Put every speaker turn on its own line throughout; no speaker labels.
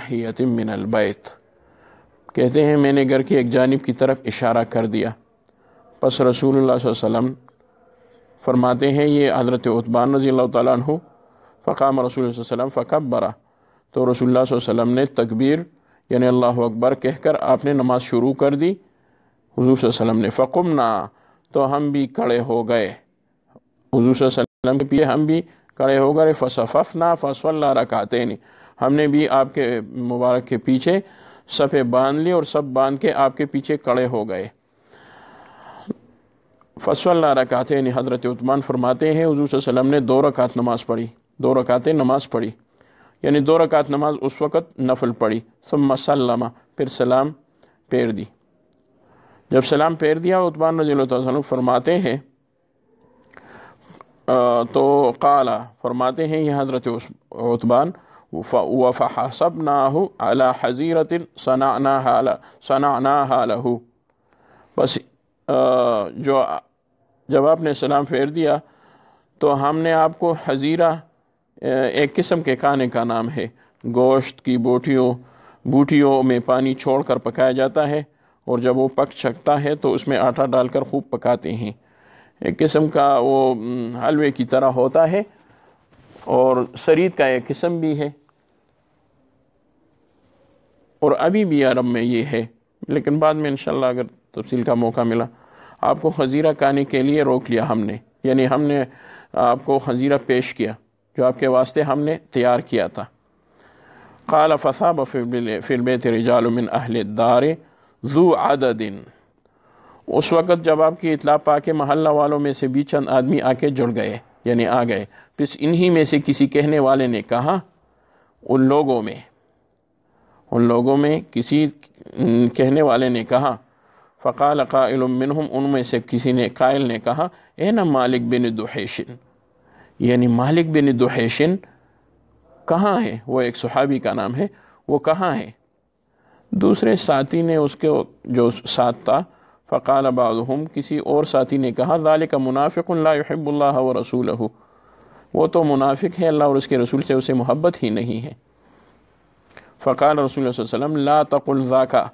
ناحیت من ، البیت کہتے ہیں میں نے گھر کی ایک جانب کی طرف اشارہ کر دیا پس رسول اللہ صلی اللہ علیہ وسلم فرماتے ہیں یہ حضرت عطبان رضی اللہ تعالیٰ عنہ فقام رسول اللہ علیہ وسلم فقبرا تو رسول اللہ صلی اللہ علیہ وسلم نے تکبیر یعنی اللہ اکبر کہہ کر آپ نے نماز شروع کر دی حضور صلی اللہ علیہ وسلم نے فقمنا تو ہم بھی کڑے ہو گئے حضور صلی اللہ علیہ وسلم کے پیے ہم بھی کڑے ہو گئے فصففنا فصول اللہ رکھاتے ہم نے بھی آپ کے مبارک کے پیچھے صفے باندھ لی اور سب باندھ کے آپ کے پیچھے کڑے ہو گئے فصل اللہ رکاتے یعنی حضرت عثمان فرماتے ہیں حضور صلی اللہ علیہ وسلم نے دو رکعت نماز پڑھی دو رکعتیں نماز پڑھی یعنی دو رکعت نماز اس وقت نفل پڑھی ثم مسلامہ پھر سلام پیر دی جب سلام پیر دیا عثمان رضی اللہ تعالیٰ وسلم فرماتے ہیں تو قالا فرماتے ہیں یہ حضرت عثمان فب نا ہلا حضیر تن ثنا بس جو جب آپ نے سلام پھیر دیا تو ہم نے آپ کو حضیرہ ایک قسم کے کھانے کا نام ہے گوشت کی بوٹیوں بوٹیوں میں پانی چھوڑ کر پکایا جاتا ہے اور جب وہ پک چھکتا ہے تو اس میں آٹا ڈال کر خوب پکاتے ہیں ایک قسم کا وہ حلوے کی طرح ہوتا ہے اور سرید کا ایک قسم بھی ہے اور ابھی بھی عرب میں یہ ہے لیکن بعد میں انشاءاللہ اگر تفصیل کا موقع ملا آپ کو خزیرہ کانے کے لیے روک لیا ہم نے یعنی ہم نے آپ کو خزیرہ پیش کیا جو آپ کے واسطے ہم نے تیار کیا تھا قال فصاب فبل فرب رجال من اہل الدار ذو عدد اس وقت جب آپ کی اطلاع پا کے محلہ والوں میں سے بھی چند آدمی آ کے جڑ گئے یعنی آ گئے پس انہی میں سے کسی کہنے والے نے کہا ان لوگوں میں ان لوگوں میں کسی کہنے والے نے کہا فقال قائل منہم ان میں سے کسی نے قائل نے کہا اینا نا مالک دوحیشن یعنی مالک بن دوحیشن کہاں ہے وہ ایک صحابی کا نام ہے وہ کہاں ہے دوسرے ساتھی نے اس کے جو ساتھ تھا فقال بعضهم کسی اور ساتھی نے کہا ذالک منافق لا یحب اللہ و وہ تو منافق ہے اللہ اور اس کے رسول سے اسے محبت ہی نہیں ہے فقال رسول اللہ اللہ صلی علیہ وسلم لا تقل ذاکا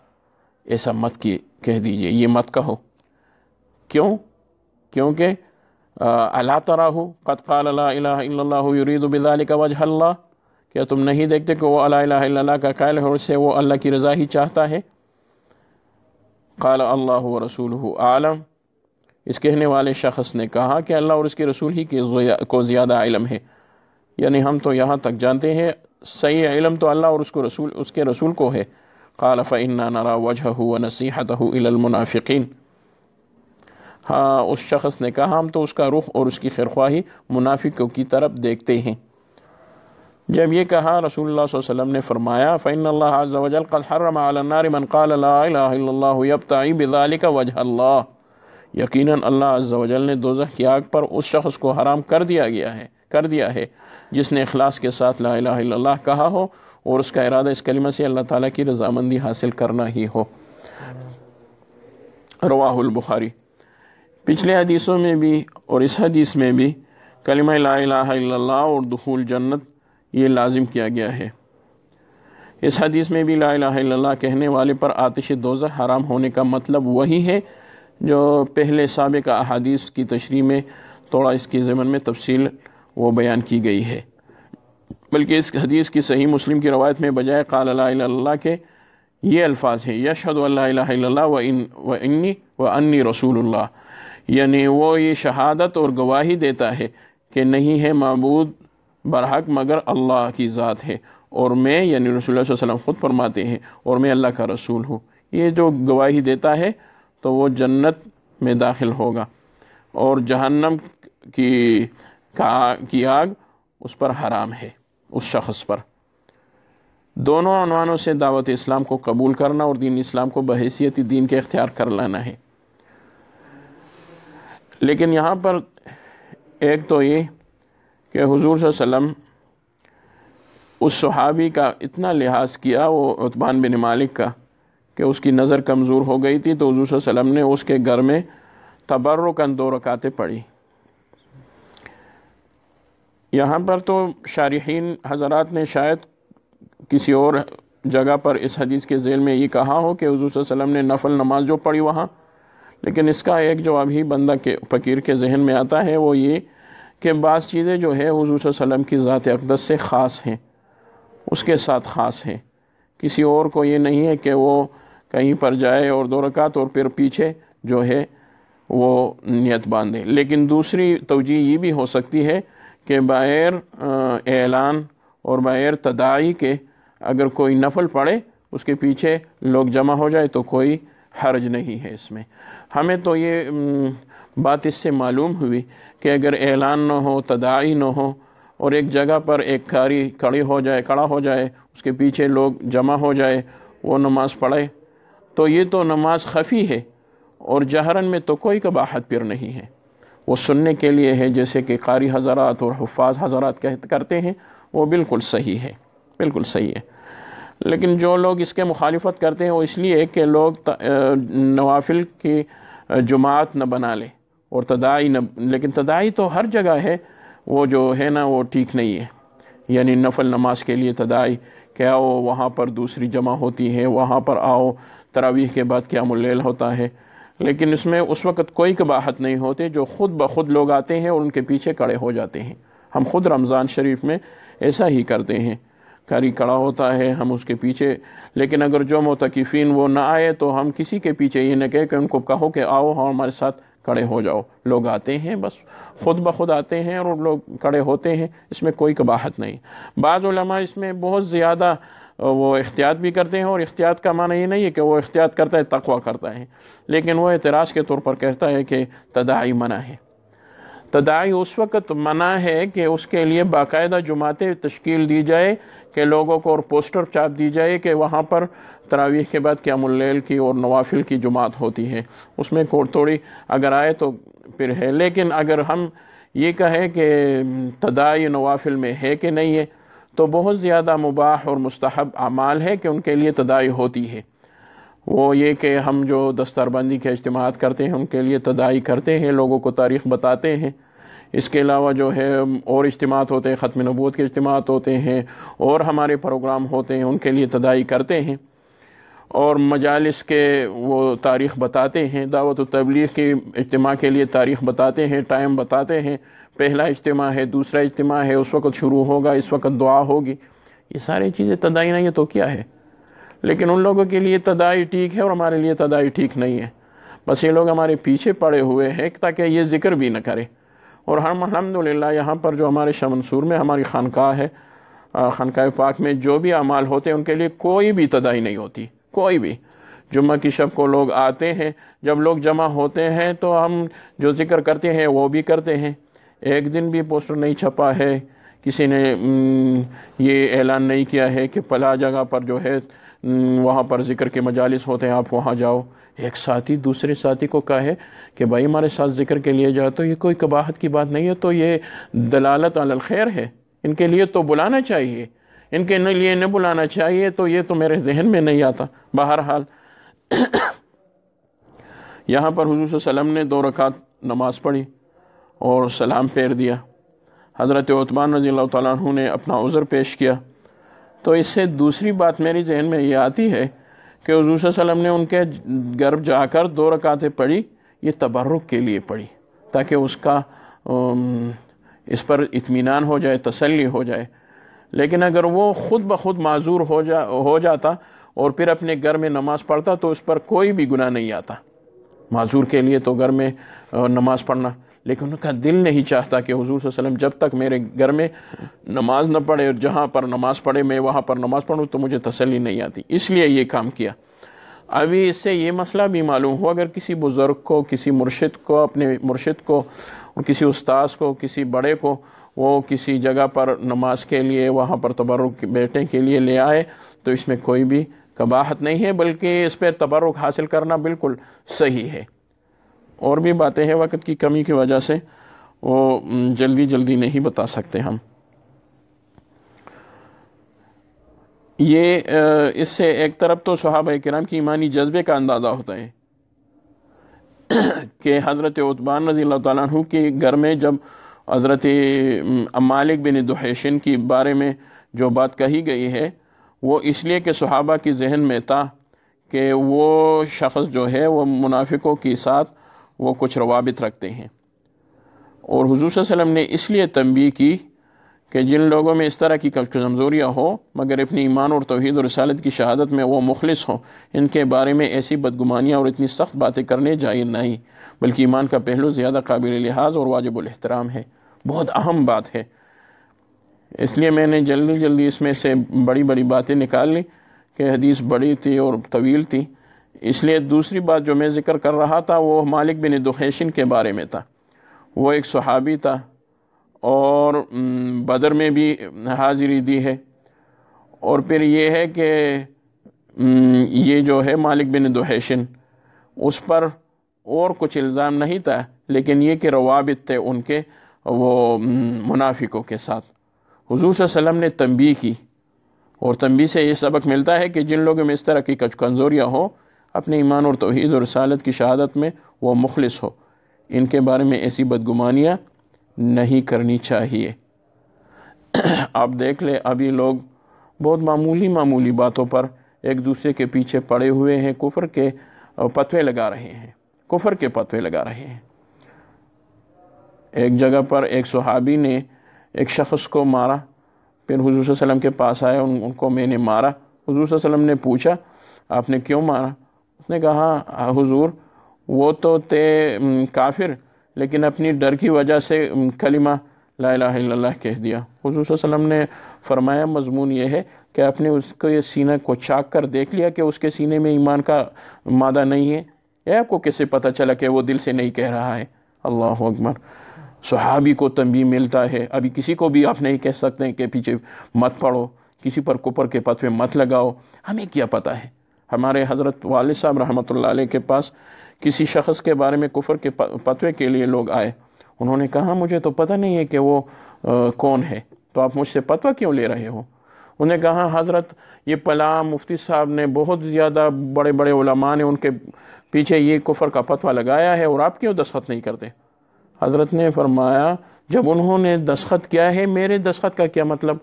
ایسا مت کی کہہ دیجئے یہ مت کہو کیوں کیونکہ اللہ لا ہو الا اللہ یرید بذالک وجہ اللہ کیا تم نہیں دیکھتے کہ وہ لا الہ الا اللہ کا قائل ہے اور سے وہ اللہ کی رضا ہی چاہتا ہے قال اللہ و رسول عالم اس کہنے والے شخص نے کہا کہ اللہ اور اس کے رسول ہی کے کو زیادہ علم ہے یعنی ہم تو یہاں تک جانتے ہیں صحیح علم تو اللہ اور اس کو رسول اس کے رسول کو ہے خالف انا نارا وجہ ہو نصیحت ہو ہاں اس شخص نے کہا ہم تو اس کا رخ اور اس کی خیرخواہی منافقوں کی طرف دیکھتے ہیں جب یہ کہا رسول اللہ, صلی اللہ علیہ وسلم نے فرمایا فن اللہ وجل قل حرم علنار من قال اللہ اللہ بال کا وجہ اللہ یقیناً اللہ عز و جل نے دوزہ کی آگ پر اس شخص کو حرام کر دیا گیا ہے کر دیا ہے جس نے اخلاص کے ساتھ لا الہ الا اللہ کہا ہو اور اس کا ارادہ اس کلمہ سے اللہ تعالیٰ کی رضامندی حاصل کرنا ہی ہو رواہ البخاری پچھلے حدیثوں میں بھی اور اس حدیث میں بھی کلمہ لا الہ الا اللہ اور دخول جنت یہ لازم کیا گیا ہے اس حدیث میں بھی لا الہ الا اللہ کہنے والے پر آتش دوزہ حرام ہونے کا مطلب وہی ہے جو پہلے سابقہ احادیث کی تشریح میں تھوڑا اس کی ضمن میں تفصیل وہ بیان کی گئی ہے بلکہ اس حدیث کی صحیح مسلم کی روایت میں بجائے قال لا الہ اللہ کے یہ الفاظ ہیں اللہ الہ الا اللہ و وََََََََََّنی و انی رسول اللہ یعنی وہ یہ شہادت اور گواہی دیتا ہے کہ نہیں ہے معبود برحق مگر اللہ کی ذات ہے اور میں یعنی رسول اللہ صلی اللہ علیہ وسلم خود فرماتے ہیں اور میں اللہ کا رسول ہوں یہ جو گواہی دیتا ہے تو وہ جنت میں داخل ہوگا اور جہنم کی کی آگ اس پر حرام ہے اس شخص پر دونوں عنوانوں سے دعوت اسلام کو قبول کرنا اور دین اسلام کو بحیثیتی دین کے اختیار کر لانا ہے لیکن یہاں پر ایک تو یہ کہ حضور صلی اللہ علیہ وسلم اس صحابی کا اتنا لحاظ کیا وہ عطبان بن مالک کا کہ اس کی نظر کمزور ہو گئی تھی تو حضور صلی اللہ علیہ وسلم نے اس کے گھر میں دو رکاتیں پڑھی یہاں پر تو شارحین حضرات نے شاید کسی اور جگہ پر اس حدیث کے ذیل میں یہ کہا ہو کہ حضور صلی اللہ علیہ وسلم نے نفل نماز جو پڑھی وہاں لیکن اس کا ایک جو ابھی بندہ کے فقیر کے ذہن میں آتا ہے وہ یہ کہ بعض چیزیں جو ہے حضور صلی اللہ علیہ وسلم کی ذات اقدس سے خاص ہیں اس کے ساتھ خاص ہیں کسی اور کو یہ نہیں ہے کہ وہ کہیں پر جائے اور دو رکعت اور پھر پیچھے جو ہے وہ نیت باندھے لیکن دوسری توجہ یہ بھی ہو سکتی ہے کہ بغیر اعلان اور بغیر تدائی کے اگر کوئی نفل پڑھے اس کے پیچھے لوگ جمع ہو جائے تو کوئی حرج نہیں ہے اس میں ہمیں تو یہ بات اس سے معلوم ہوئی کہ اگر اعلان نہ ہو تدائی نہ ہو اور ایک جگہ پر ایک کاری کھڑی ہو جائے کھڑا ہو جائے اس کے پیچھے لوگ جمع ہو جائے وہ نماز پڑھے تو یہ تو نماز خفی ہے اور جہرن میں تو کوئی کباحت پیر نہیں ہے وہ سننے کے لیے ہے جیسے کہ قاری حضرات اور حفاظ حضرات کرتے ہیں وہ بالکل صحیح ہے بالکل صحیح ہے لیکن جو لوگ اس کے مخالفت کرتے ہیں وہ اس لیے کہ لوگ نوافل کی جماعت نہ بنا لے اور تدائی نہ لیکن تدائی تو ہر جگہ ہے وہ جو ہے نا وہ ٹھیک نہیں ہے یعنی نفل نماز کے لیے تدائی کیا آؤ وہاں پر دوسری جمع ہوتی ہے وہاں پر آؤ تراویح کے بعد کیا ملیل ہوتا ہے لیکن اس میں اس وقت کوئی کباہت نہیں ہوتی جو خود بخود لوگ آتے ہیں اور ان کے پیچھے کڑے ہو جاتے ہیں ہم خود رمضان شریف میں ایسا ہی کرتے ہیں کاری کڑا ہوتا ہے ہم اس کے پیچھے لیکن اگر جو متقفین وہ نہ آئے تو ہم کسی کے پیچھے یہ نہ کہے کہ ان کو کہو کہ آؤ اور ہمارے ساتھ کڑے ہو جاؤ لوگ آتے ہیں بس خود بخود آتے ہیں اور لوگ کڑے ہوتے ہیں اس میں کوئی کباہت نہیں بعض علماء اس میں بہت زیادہ وہ احتیاط بھی کرتے ہیں اور احتیاط کا معنی یہ نہیں ہے کہ وہ احتیاط کرتا ہے تقوی کرتا ہے لیکن وہ اعتراض کے طور پر کہتا ہے کہ تدائی منع ہے تدائی اس وقت منع ہے کہ اس کے لیے باقاعدہ جماعتیں تشکیل دی جائے کہ لوگوں کو اور پوسٹر چاپ دی جائے کہ وہاں پر تراویح کے بعد قیام اللیل کی اور نوافل کی جماعت ہوتی ہے اس میں کوڑ توڑی اگر آئے تو پھر ہے لیکن اگر ہم یہ کہیں کہ تدائی نوافل میں ہے کہ نہیں ہے تو بہت زیادہ مباح اور مستحب اعمال ہے کہ ان کے لیے تدائی ہوتی ہے وہ یہ کہ ہم جو دستربندی کے اجتماعات کرتے ہیں ان کے لیے تدائی کرتے ہیں لوگوں کو تاریخ بتاتے ہیں اس کے علاوہ جو ہے اور اجتماعات ہوتے ہیں ختم نبوت کے اجتماعات ہوتے ہیں اور ہمارے پروگرام ہوتے ہیں ان کے لیے تدائی کرتے ہیں اور مجالس کے وہ تاریخ بتاتے ہیں دعوت و تبلیغ کی اجتماع کے لیے تاریخ بتاتے ہیں ٹائم بتاتے ہیں پہلا اجتماع ہے دوسرا اجتماع ہے اس وقت شروع ہوگا اس وقت دعا ہوگی یہ ساری چیزیں تدائی نہیں ہے تو کیا ہے لیکن ان لوگوں کے لیے تدائی ٹھیک ہے اور ہمارے لیے تدائی ٹھیک نہیں ہے بس یہ لوگ ہمارے پیچھے پڑے ہوئے ہیں تاکہ یہ ذکر بھی نہ کرے اور ہم الحمدللہ یہاں پر جو ہمارے منصور میں ہماری خانقاہ ہے خانقاہ پاک میں جو بھی اعمال ہوتے ہیں ان کے لیے کوئی بھی تدائی نہیں ہوتی کوئی بھی جمعہ کی شب کو لوگ آتے ہیں جب لوگ جمع ہوتے ہیں تو ہم جو ذکر کرتے ہیں وہ بھی کرتے ہیں ایک دن بھی پوسٹر نہیں چھپا ہے کسی نے یہ اعلان نہیں کیا ہے کہ پلا جگہ پر جو ہے وہاں پر ذکر کے مجالس ہوتے ہیں آپ وہاں جاؤ ایک ساتھی دوسرے ساتھی کو کہے کہ بھائی ہمارے ساتھ ذکر کے لیے جاؤ تو یہ کوئی کباہت کی بات نہیں ہے تو یہ دلالت علی الخیر ہے ان کے لیے تو بلانا چاہیے ان کے لیے انہیں بلانا چاہیے تو یہ تو میرے ذہن میں نہیں آتا بہرحال یہاں پر حضور صلی اللہ علیہ وسلم نے دو رکعت نماز پڑھی اور سلام پھیر دیا حضرت عطمان رضی اللہ تعالیٰ عنہ نے اپنا عذر پیش کیا تو اس سے دوسری بات میری ذہن میں یہ آتی ہے کہ حضور صلی اللہ علیہ وسلم نے ان کے گرب جا کر دو رکعتیں پڑھی یہ تبرک کے لیے پڑھی تاکہ اس کا اس پر اطمینان ہو جائے تسلی ہو جائے لیکن اگر وہ خود بخود معذور ہو جا ہو جاتا اور پھر اپنے گھر میں نماز پڑھتا تو اس پر کوئی بھی گناہ نہیں آتا معذور کے لیے تو گھر میں نماز پڑھنا لیکن ان کا دل نہیں چاہتا کہ حضور صلی اللہ علیہ وسلم جب تک میرے گھر میں نماز نہ پڑھے اور جہاں پر نماز پڑھے میں وہاں پر نماز پڑھوں تو مجھے تسلی نہیں آتی اس لیے یہ کام کیا ابھی اس سے یہ مسئلہ بھی معلوم ہو اگر کسی بزرگ کو کسی مرشد کو اپنے مرشد کو کسی استاذ کو کسی بڑے کو وہ کسی جگہ پر نماز کے لیے وہاں پر تبرک بیٹھے کے لیے لے آئے تو اس میں کوئی بھی کباہت نہیں ہے بلکہ اس پہ تبرک حاصل کرنا بالکل صحیح ہے اور بھی باتیں ہیں وقت کی کمی کی وجہ سے وہ جلدی جلدی نہیں بتا سکتے ہم یہ اس سے ایک طرف تو صحابہ کرام کی ایمانی جذبے کا اندازہ ہوتا ہے کہ حضرت عطبان رضی اللہ تعالیٰ عنہ کے گھر میں جب حضرت مالک بن دحیشن کی بارے میں جو بات کہی گئی ہے وہ اس لیے کہ صحابہ کی ذہن میں تھا کہ وہ شخص جو ہے وہ منافقوں کے ساتھ وہ کچھ روابط رکھتے ہیں اور حضور صلی اللہ علیہ وسلم نے اس لیے تنبیہ کی کہ جن لوگوں میں اس طرح کی کمزوریاں ہو مگر اپنی ایمان اور توحید اور رسالت کی شہادت میں وہ مخلص ہوں ان کے بارے میں ایسی بدگمانیاں اور اتنی سخت باتیں کرنے جائیں نہیں بلکہ ایمان کا پہلو زیادہ قابل لحاظ اور واجب الاحترام ہے بہت اہم بات ہے اس لیے میں نے جلدی جلدی اس میں سے بڑی بڑی باتیں نکال لی کہ حدیث بڑی تھی اور طویل تھی اس لیے دوسری بات جو میں ذکر کر رہا تھا وہ مالک بن دخیشن کے بارے میں تھا وہ ایک صحابی تھا اور بدر میں بھی حاضری دی ہے اور پھر یہ ہے کہ یہ جو ہے مالک بن دوحیشن اس پر اور کچھ الزام نہیں تھا لیکن یہ کہ روابط تھے ان کے وہ منافقوں کے ساتھ حضور صلی اللہ علیہ وسلم نے تنبیہ کی اور تنبیہ سے یہ سبق ملتا ہے کہ جن لوگوں میں اس طرح کی کچھ کمزوریاں ہوں اپنے ایمان اور توحید اور رسالت کی شہادت میں وہ مخلص ہو ان کے بارے میں ایسی بدگمانیاں نہیں کرنی چاہیے آپ دیکھ لیں ابھی لوگ بہت معمولی معمولی باتوں پر ایک دوسرے کے پیچھے پڑے ہوئے ہیں کفر کے پتوے لگا رہے ہیں کفر کے پتوے لگا رہے ہیں ایک جگہ پر ایک صحابی نے ایک شخص کو مارا پھر حضور صلی اللہ علیہ وسلم کے پاس آئے ان کو میں نے مارا حضور صلی اللہ علیہ وسلم نے پوچھا آپ نے کیوں مارا اس نے کہا ہاں، حضور وہ تو تے کافر لیکن اپنی ڈر کی وجہ سے کلمہ لا الہ الا اللہ کہہ دیا حضور صلی اللہ علیہ وسلم نے فرمایا مضمون یہ ہے کہ آپ نے اس کو یہ سینہ کو چاک کر دیکھ لیا کہ اس کے سینے میں ایمان کا مادہ نہیں ہے یا آپ کو کیسے پتہ چلا کہ وہ دل سے نہیں کہہ رہا ہے اللہ اکمر صحابی کو تنبیہ ملتا ہے ابھی کسی کو بھی آپ نہیں کہہ سکتے ہیں کہ پیچھے مت پڑھو کسی پر کپر کے پتوے مت لگاؤ ہمیں کیا پتہ ہے ہمارے حضرت والد صاحب رحمۃ اللہ علیہ کے پاس کسی شخص کے بارے میں کفر کے پتوے کے لیے لوگ آئے انہوں نے کہا مجھے تو پتہ نہیں ہے کہ وہ کون ہے تو آپ مجھ سے پتوہ کیوں لے رہے ہو انہوں نے کہا حضرت یہ پلا مفتی صاحب نے بہت زیادہ بڑے بڑے علماء نے ان کے پیچھے یہ کفر کا پتوہ لگایا ہے اور آپ کیوں دستخط نہیں کرتے حضرت نے فرمایا جب انہوں نے دستخط کیا ہے میرے دستخط کا کیا مطلب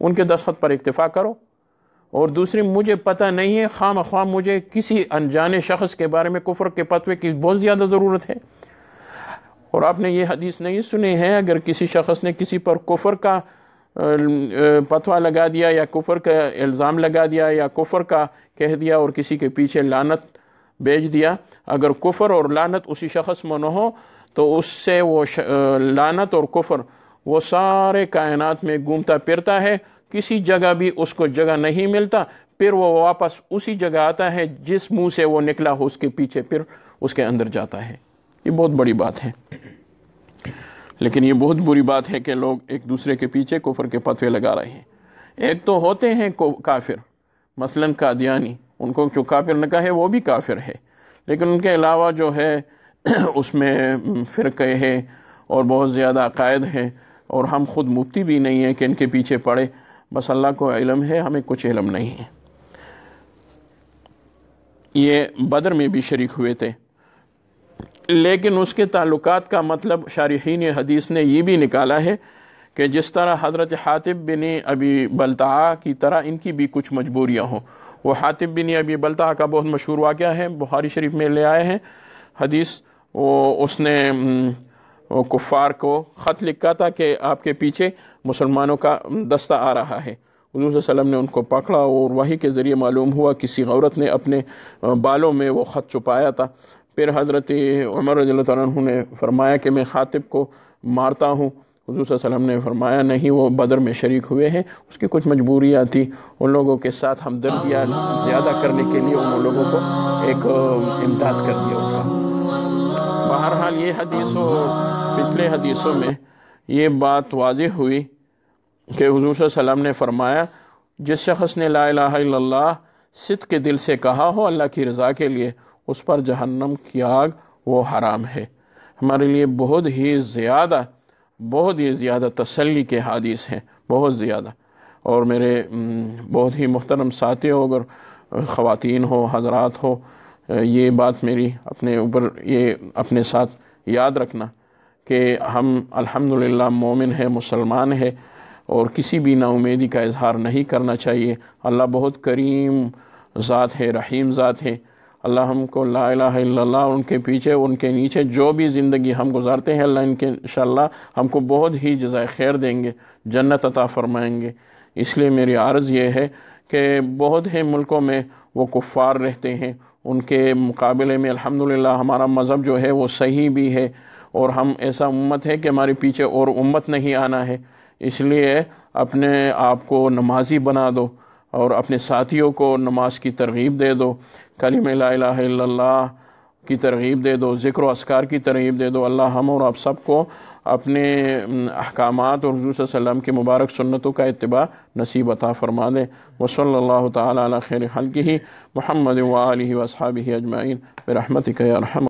ان کے دستخط پر اکتفا کرو اور دوسری مجھے پتہ نہیں ہے خام خواہ مجھے کسی انجانے شخص کے بارے میں کفر کے پتوے کی بہت زیادہ ضرورت ہے اور آپ نے یہ حدیث نہیں سنی ہے اگر کسی شخص نے کسی پر کفر کا پتوا لگا دیا یا کفر کا الزام لگا دیا یا کفر کا کہہ دیا اور کسی کے پیچھے لانت بیچ دیا اگر کفر اور لانت اسی شخص میں نہ ہو تو اس سے وہ لانت اور کفر وہ سارے کائنات میں گھومتا پھرتا ہے کسی جگہ بھی اس کو جگہ نہیں ملتا پھر وہ واپس اسی جگہ آتا ہے جس منہ سے وہ نکلا ہو اس کے پیچھے پھر اس کے اندر جاتا ہے یہ بہت بڑی بات ہے لیکن یہ بہت بری بات ہے کہ لوگ ایک دوسرے کے پیچھے کفر کے پتوے لگا رہے ہیں ایک تو ہوتے ہیں کافر مثلا قادیانی ان کو جو کافر نہ کہے وہ بھی کافر ہے لیکن ان کے علاوہ جو ہے اس میں فرقے ہے اور بہت زیادہ عقائد ہیں اور ہم خود مبتی بھی نہیں ہیں کہ ان کے پیچھے پڑے بس اللہ کو علم ہے ہمیں کچھ علم نہیں ہے یہ بدر میں بھی شریک ہوئے تھے لیکن اس کے تعلقات کا مطلب شارحین حدیث نے یہ بھی نکالا ہے کہ جس طرح حضرت حاطب بن ابی بلتعا کی طرح ان کی بھی کچھ مجبوریاں ہوں وہ حاطب بن ابی بلتعا کا بہت مشہور واقعہ ہے بخاری شریف میں لے آئے ہیں حدیث وہ اس نے کفار کو خط لکھا تھا کہ آپ کے پیچھے مسلمانوں کا دستہ آ رہا ہے حضور صلی اللہ علیہ وسلم نے ان کو پکڑا اور وہی کے ذریعے معلوم ہوا کسی عورت نے اپنے بالوں میں وہ خط چھپایا تھا پھر حضرت عمر رضی اللہ تعالیٰ نے فرمایا کہ میں خاطب کو مارتا ہوں حضور صلی اللہ علیہ وسلم نے فرمایا نہیں وہ بدر میں شریک ہوئے ہیں اس کی کچھ مجبوریاں تھی ان لوگوں کے ساتھ ہمدردیاں زیادہ کرنے کے لیے ان لوگوں کو ایک امداد کر دیا تھا بہرحال یہ حدیث ہو پچھلے حدیثوں میں یہ بات واضح ہوئی کہ حضور صلی اللہ علیہ وسلم نے فرمایا جس شخص نے لا الہ الا اللہ صدق کے دل سے کہا ہو اللہ کی رضا کے لیے اس پر جہنم کی آگ وہ حرام ہے ہمارے لیے بہت ہی زیادہ بہت ہی زیادہ تسلی کے حادث ہیں بہت زیادہ اور میرے بہت ہی محترم ساتھی ہو اگر خواتین ہو حضرات ہو یہ بات میری اپنے اوپر یہ اپنے ساتھ یاد رکھنا کہ ہم الحمدللہ مومن ہے مسلمان ہے اور کسی بھی ناومیدی کا اظہار نہیں کرنا چاہیے اللہ بہت کریم ذات ہے رحیم ذات ہے اللہ ہم کو لا الہ الا اللہ ان کے پیچھے ان کے نیچے جو بھی زندگی ہم گزارتے ہیں اللہ ان کے انشاءاللہ ہم کو بہت ہی جزائے خیر دیں گے جنت عطا فرمائیں گے اس لیے میری عرض یہ ہے کہ بہت ہی ملکوں میں وہ کفار رہتے ہیں ان کے مقابلے میں الحمدللہ ہمارا مذہب جو ہے وہ صحیح بھی ہے اور ہم ایسا امت ہے کہ ہمارے پیچھے اور امت نہیں آنا ہے اس لیے اپنے آپ کو نمازی بنا دو اور اپنے ساتھیوں کو نماز کی ترغیب دے دو کلم لا الہ الا اللہ کی ترغیب دے دو ذکر و اسکار کی ترغیب دے دو اللہ ہم اور آپ سب کو اپنے احکامات اور حضور صلی اللہ علیہ وسلم کی مبارک سنتوں کا اتباع نصیب عطا فرما دے وصل اللہ تعالیٰ علیہ خیر حلقہ محمد و علیہ اصحابہ اجمعین برحمتک یا الحمد